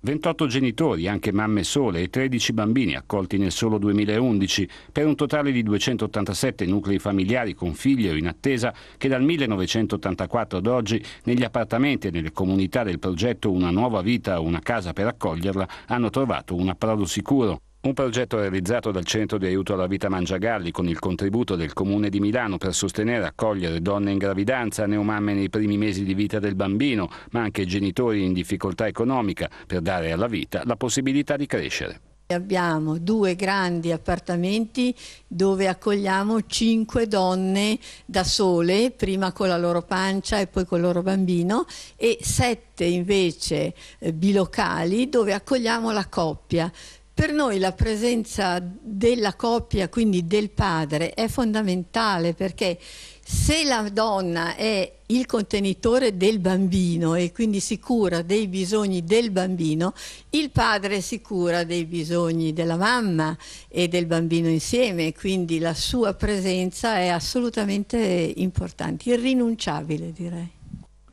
28 genitori, anche mamme sole, e 13 bambini accolti nel solo 2011, per un totale di 287 nuclei familiari con figlio in attesa che dal 1984 ad oggi negli appartamenti e nelle comunità del progetto Una nuova vita, una casa per accoglierla hanno trovato un approdo sicuro. Un progetto realizzato dal Centro di Aiuto alla Vita Mangiagalli con il contributo del Comune di Milano per sostenere e accogliere donne in gravidanza, neomamme nei primi mesi di vita del bambino, ma anche genitori in difficoltà economica, per dare alla vita la possibilità di crescere. Abbiamo due grandi appartamenti dove accogliamo cinque donne da sole, prima con la loro pancia e poi con il loro bambino, e sette invece eh, bilocali dove accogliamo la coppia per noi la presenza della coppia, quindi del padre, è fondamentale perché se la donna è il contenitore del bambino e quindi si cura dei bisogni del bambino, il padre si cura dei bisogni della mamma e del bambino insieme, quindi la sua presenza è assolutamente importante, irrinunciabile direi.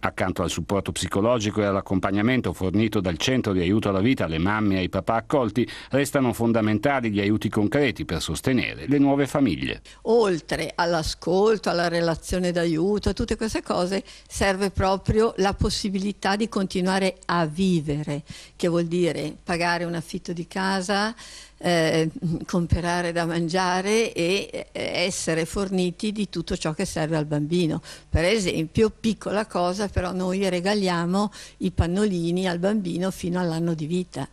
Accanto al supporto psicologico e all'accompagnamento fornito dal Centro di aiuto alla vita alle mamme e ai papà accolti, restano fondamentali gli aiuti concreti per sostenere le nuove famiglie. Oltre all'ascolto, alla relazione d'aiuto, a tutte queste cose, serve proprio la possibilità di continuare a vivere, che vuol dire pagare un affitto di casa, eh, comprare da mangiare e eh, essere forniti di tutto ciò che serve al bambino. Per esempio, piccola cosa, però noi regaliamo i pannolini al bambino fino all'anno di vita.